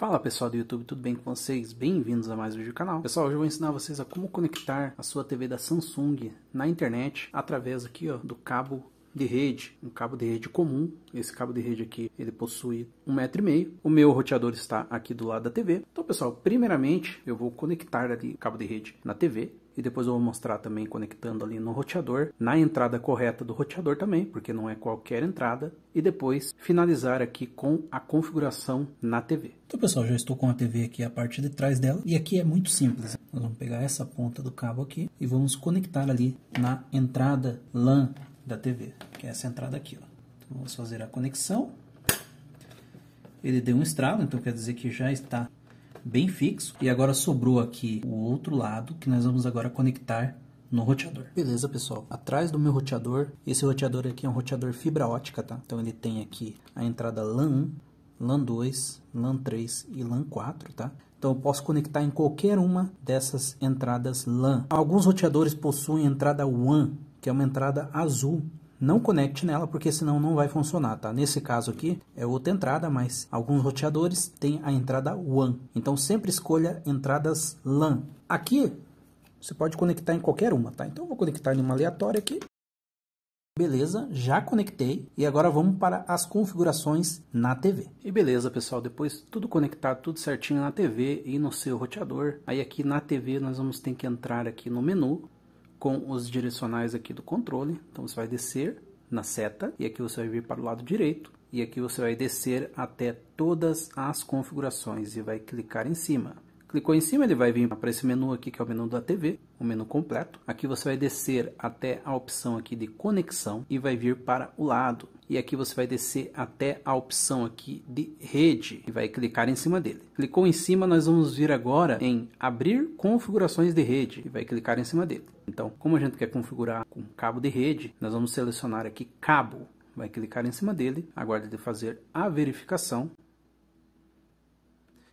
Fala pessoal do YouTube, tudo bem com vocês? Bem-vindos a mais um vídeo do canal. Pessoal, hoje eu vou ensinar vocês a como conectar a sua TV da Samsung na internet através aqui ó, do cabo de rede, um cabo de rede comum. Esse cabo de rede aqui, ele possui um metro e meio. O meu roteador está aqui do lado da TV. Então, pessoal, primeiramente eu vou conectar ali o cabo de rede na TV e depois eu vou mostrar também conectando ali no roteador, na entrada correta do roteador também, porque não é qualquer entrada, e depois finalizar aqui com a configuração na TV. Então pessoal, já estou com a TV aqui a parte de trás dela, e aqui é muito simples. Nós vamos pegar essa ponta do cabo aqui e vamos conectar ali na entrada LAN da TV, que é essa entrada aqui. Ó. Então, vamos fazer a conexão. Ele deu um estrago, então quer dizer que já está bem fixo. E agora sobrou aqui o outro lado que nós vamos agora conectar no roteador. Beleza, pessoal. Atrás do meu roteador, esse roteador aqui é um roteador fibra ótica, tá? Então ele tem aqui a entrada LAN 1, LAN 2, LAN 3 e LAN 4, tá? Então eu posso conectar em qualquer uma dessas entradas LAN. Alguns roteadores possuem entrada WAN, que é uma entrada azul, não conecte nela, porque senão não vai funcionar, tá? Nesse caso aqui é outra entrada, mas alguns roteadores têm a entrada WAN. Então sempre escolha entradas LAN. Aqui você pode conectar em qualquer uma, tá? Então eu vou conectar em uma aleatória aqui. Beleza, já conectei e agora vamos para as configurações na TV. E beleza, pessoal, depois tudo conectado, tudo certinho na TV e no seu roteador. Aí aqui na TV nós vamos ter que entrar aqui no menu com os direcionais aqui do controle. Então você vai descer na seta e aqui você vai vir para o lado direito e aqui você vai descer até todas as configurações e vai clicar em cima. Clicou em cima, ele vai vir para esse menu aqui, que é o menu da TV, o menu completo. Aqui você vai descer até a opção aqui de conexão e vai vir para o lado. E aqui você vai descer até a opção aqui de rede e vai clicar em cima dele. Clicou em cima, nós vamos vir agora em abrir configurações de rede e vai clicar em cima dele. Então, como a gente quer configurar com cabo de rede, nós vamos selecionar aqui cabo. Vai clicar em cima dele, aguarde de fazer a verificação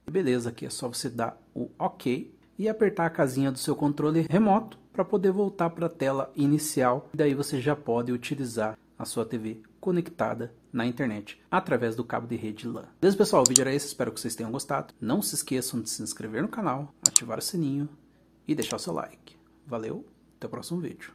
Beleza, aqui é só você dar o OK e apertar a casinha do seu controle remoto para poder voltar para a tela inicial. Daí você já pode utilizar a sua TV conectada na internet através do cabo de rede LAN. Beleza, pessoal? O vídeo era esse, espero que vocês tenham gostado. Não se esqueçam de se inscrever no canal, ativar o sininho e deixar o seu like. Valeu, até o próximo vídeo.